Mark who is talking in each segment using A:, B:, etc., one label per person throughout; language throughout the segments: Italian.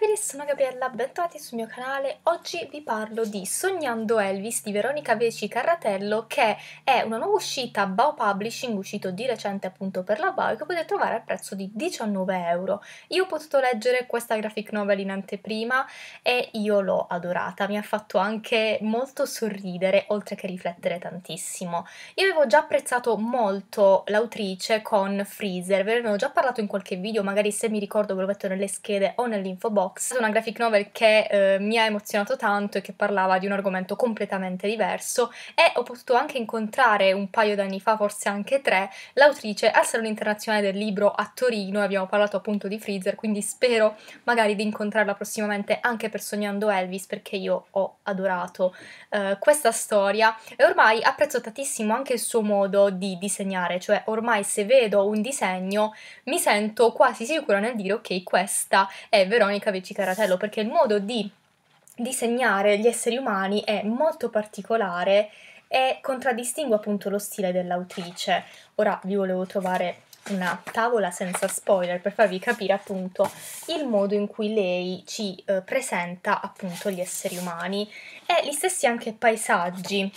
A: Saperi, sono Gabriella, bentornati sul mio canale. Oggi vi parlo di Sognando Elvis di Veronica Veci Carratello, che è una nuova uscita Bao Publishing, uscito di recente appunto per la Bao, che potete trovare al prezzo di 19 euro. Io ho potuto leggere questa graphic novel in anteprima e io l'ho adorata, mi ha fatto anche molto sorridere, oltre che riflettere tantissimo. Io avevo già apprezzato molto l'autrice con Freezer, ve ne avevo già parlato in qualche video, magari se mi ricordo ve lo metto nelle schede o nell'info box Fox, una graphic novel che eh, mi ha emozionato tanto e che parlava di un argomento completamente diverso e ho potuto anche incontrare un paio d'anni fa, forse anche tre, l'autrice al Salone Internazionale del Libro a Torino e abbiamo parlato appunto di Freezer, quindi spero magari di incontrarla prossimamente anche per Sognando Elvis perché io ho adorato eh, questa storia e ormai apprezzo tantissimo anche il suo modo di disegnare, cioè ormai se vedo un disegno mi sento quasi sicura nel dire ok questa è Veronica Luigi Caratello perché il modo di disegnare gli esseri umani è molto particolare e contraddistingue appunto lo stile dell'autrice. Ora vi volevo trovare una tavola senza spoiler per farvi capire appunto il modo in cui lei ci eh, presenta appunto gli esseri umani e gli stessi anche paesaggi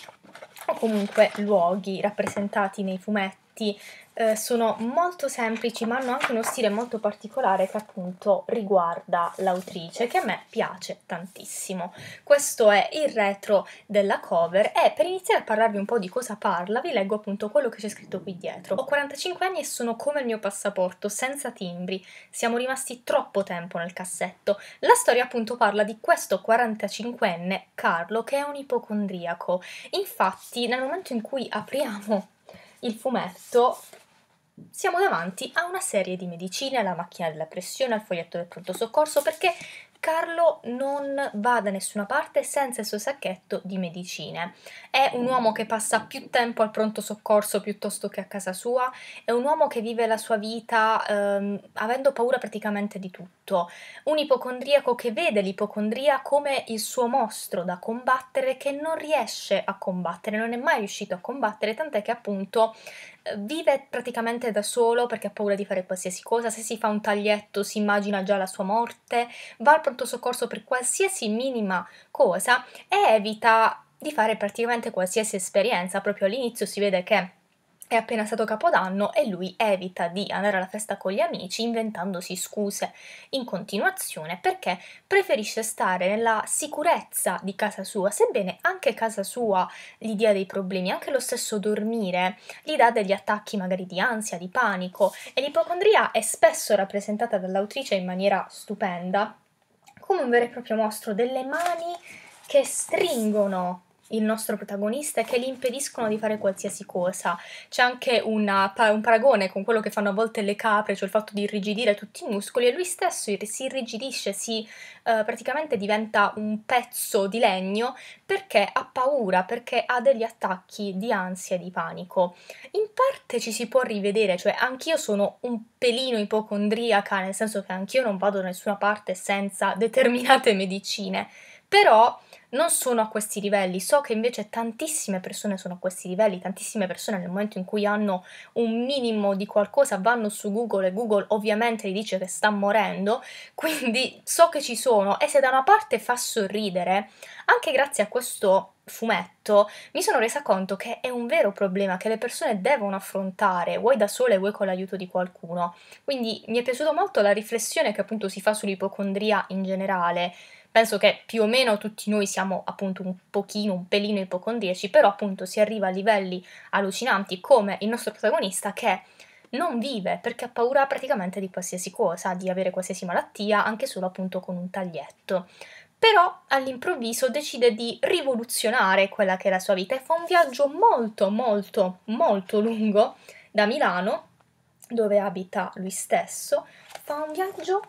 A: o comunque luoghi rappresentati nei fumetti oggetti eh, sono molto semplici ma hanno anche uno stile molto particolare che appunto riguarda l'autrice che a me piace tantissimo. Questo è il retro della cover e per iniziare a parlarvi un po' di cosa parla vi leggo appunto quello che c'è scritto qui dietro. Ho 45 anni e sono come il mio passaporto, senza timbri, siamo rimasti troppo tempo nel cassetto. La storia appunto parla di questo 45enne Carlo che è un ipocondriaco. Infatti nel momento in cui apriamo il fumetto, siamo davanti a una serie di medicine, alla macchina della pressione, al foglietto del pronto soccorso, perché Carlo non va da nessuna parte senza il suo sacchetto di medicine. È un uomo che passa più tempo al pronto soccorso piuttosto che a casa sua, è un uomo che vive la sua vita ehm, avendo paura praticamente di tutto, un ipocondriaco che vede l'ipocondria come il suo mostro da combattere che non riesce a combattere, non è mai riuscito a combattere, tant'è che appunto vive praticamente da solo perché ha paura di fare qualsiasi cosa, se si fa un taglietto si immagina già la sua morte, va al pronto soccorso per qualsiasi minima cosa e evita di fare praticamente qualsiasi esperienza, proprio all'inizio si vede che è appena stato capodanno e lui evita di andare alla festa con gli amici inventandosi scuse in continuazione perché preferisce stare nella sicurezza di casa sua, sebbene anche casa sua gli dia dei problemi, anche lo stesso dormire gli dà degli attacchi magari di ansia, di panico e l'ipocondria è spesso rappresentata dall'autrice in maniera stupenda come un vero e proprio mostro delle mani che stringono il nostro protagonista e che gli impediscono di fare qualsiasi cosa. C'è anche una, un paragone con quello che fanno a volte le capre, cioè il fatto di irrigidire tutti i muscoli e lui stesso si irrigidisce, si eh, praticamente diventa un pezzo di legno perché ha paura, perché ha degli attacchi di ansia e di panico. In parte ci si può rivedere, cioè anch'io sono un pelino ipocondriaca, nel senso che anch'io non vado da nessuna parte senza determinate medicine però non sono a questi livelli. So che invece tantissime persone sono a questi livelli, tantissime persone nel momento in cui hanno un minimo di qualcosa vanno su Google e Google ovviamente gli dice che sta morendo, quindi so che ci sono e se da una parte fa sorridere, anche grazie a questo fumetto mi sono resa conto che è un vero problema che le persone devono affrontare, vuoi da sole, vuoi con l'aiuto di qualcuno. Quindi mi è piaciuta molto la riflessione che appunto si fa sull'ipocondria in generale penso che più o meno tutti noi siamo appunto un pochino, un pelino ipocondrici, però appunto si arriva a livelli allucinanti come il nostro protagonista che non vive perché ha paura praticamente di qualsiasi cosa, di avere qualsiasi malattia, anche solo appunto con un taglietto. Però all'improvviso decide di rivoluzionare quella che è la sua vita e fa un viaggio molto molto molto lungo da Milano, dove abita lui stesso, fa un viaggio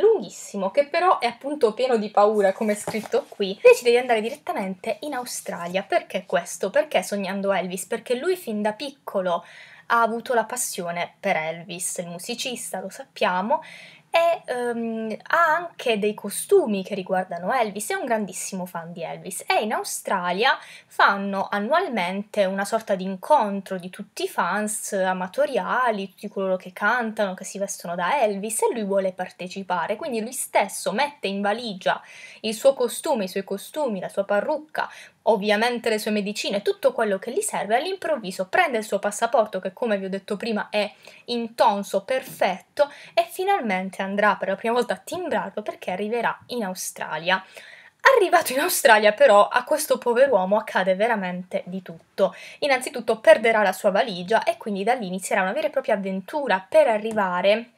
A: lunghissimo, che però è appunto pieno di paura, come è scritto qui, decide di andare direttamente in Australia. Perché questo? Perché sognando Elvis? Perché lui fin da piccolo ha avuto la passione per Elvis, il musicista, lo sappiamo, e um, ha anche dei costumi che riguardano Elvis, è un grandissimo fan di Elvis e in Australia fanno annualmente una sorta di incontro di tutti i fans amatoriali, tutti coloro che cantano, che si vestono da Elvis e lui vuole partecipare, quindi lui stesso mette in valigia il suo costume, i suoi costumi, la sua parrucca, ovviamente le sue medicine, tutto quello che gli serve, all'improvviso prende il suo passaporto che come vi ho detto prima è intonso, perfetto e finalmente andrà per la prima volta a timbrarlo perché arriverà in Australia. Arrivato in Australia però a questo pover'uomo accade veramente di tutto. Innanzitutto perderà la sua valigia e quindi da lì inizierà una vera e propria avventura per arrivare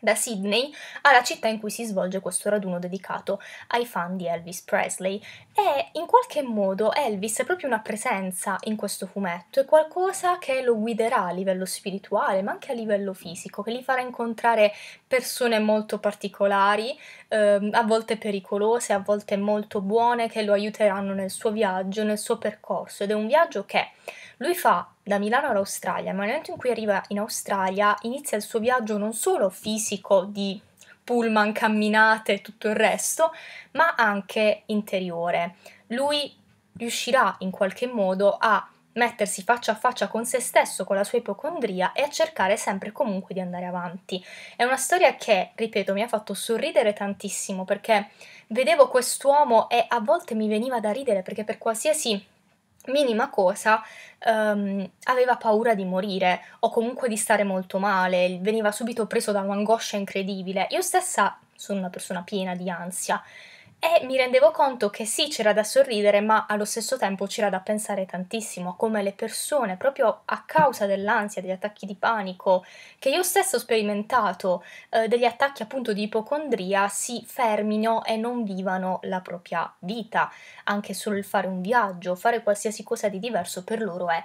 A: da Sydney alla città in cui si svolge questo raduno dedicato ai fan di Elvis Presley e in qualche modo Elvis è proprio una presenza in questo fumetto, è qualcosa che lo guiderà a livello spirituale ma anche a livello fisico, che gli farà incontrare persone molto particolari, ehm, a volte pericolose, a volte molto buone, che lo aiuteranno nel suo viaggio, nel suo percorso ed è un viaggio che lui fa da Milano all'Australia, ma nel momento in cui arriva in Australia inizia il suo viaggio non solo fisico di pullman, camminate e tutto il resto, ma anche interiore. Lui riuscirà in qualche modo a mettersi faccia a faccia con se stesso, con la sua ipocondria e a cercare sempre comunque di andare avanti. È una storia che, ripeto, mi ha fatto sorridere tantissimo perché vedevo quest'uomo e a volte mi veniva da ridere perché per qualsiasi minima cosa um, aveva paura di morire o comunque di stare molto male, veniva subito preso da un'angoscia incredibile. Io stessa sono una persona piena di ansia e mi rendevo conto che sì, c'era da sorridere, ma allo stesso tempo c'era da pensare tantissimo a come le persone, proprio a causa dell'ansia, degli attacchi di panico, che io stesso ho sperimentato, eh, degli attacchi appunto di ipocondria, si fermino e non vivano la propria vita. Anche solo il fare un viaggio, fare qualsiasi cosa di diverso per loro è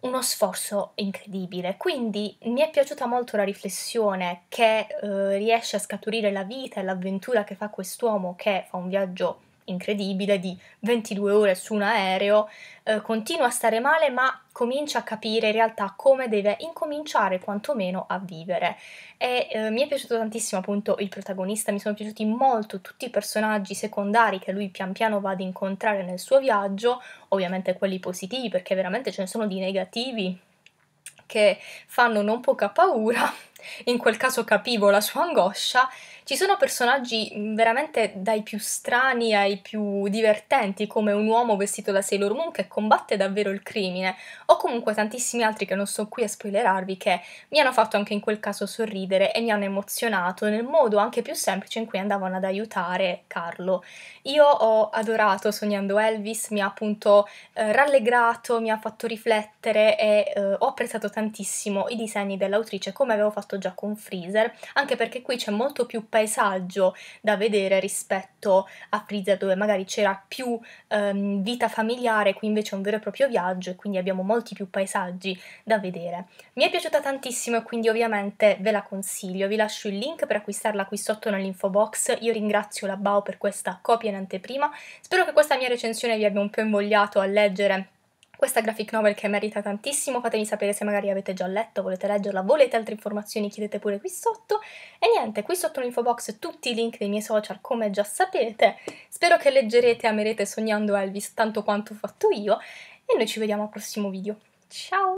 A: uno sforzo incredibile. Quindi mi è piaciuta molto la riflessione che eh, riesce a scaturire la vita e l'avventura che fa quest'uomo che fa un viaggio incredibile di 22 ore su un aereo, eh, continua a stare male ma comincia a capire in realtà come deve incominciare quantomeno a vivere. E eh, mi è piaciuto tantissimo appunto il protagonista, mi sono piaciuti molto tutti i personaggi secondari che lui pian piano va ad incontrare nel suo viaggio, ovviamente quelli positivi perché veramente ce ne sono di negativi che fanno non poca paura, in quel caso capivo la sua angoscia ci sono personaggi veramente dai più strani ai più divertenti, come un uomo vestito da Sailor Moon che combatte davvero il crimine, o comunque tantissimi altri che non sto qui a spoilerarvi che mi hanno fatto anche in quel caso sorridere e mi hanno emozionato nel modo anche più semplice in cui andavano ad aiutare Carlo. Io ho adorato Sognando Elvis, mi ha appunto eh, rallegrato, mi ha fatto riflettere e eh, ho apprezzato tantissimo i disegni dell'autrice come avevo fatto già con Freezer, anche perché qui c'è molto più paesaggio da vedere rispetto a Prizia dove magari c'era più ehm, vita familiare, qui invece è un vero e proprio viaggio e quindi abbiamo molti più paesaggi da vedere. Mi è piaciuta tantissimo e quindi ovviamente ve la consiglio, vi lascio il link per acquistarla qui sotto nell'info box, io ringrazio la BAO per questa copia in anteprima, spero che questa mia recensione vi abbia un po' invogliato a leggere questa graphic novel che merita tantissimo, fatemi sapere se magari avete già letto, volete leggerla, volete altre informazioni, chiedete pure qui sotto. E niente, qui sotto l'info box tutti i link dei miei social, come già sapete. Spero che leggerete e amerete Sognando Elvis tanto quanto ho fatto io. E noi ci vediamo al prossimo video. Ciao!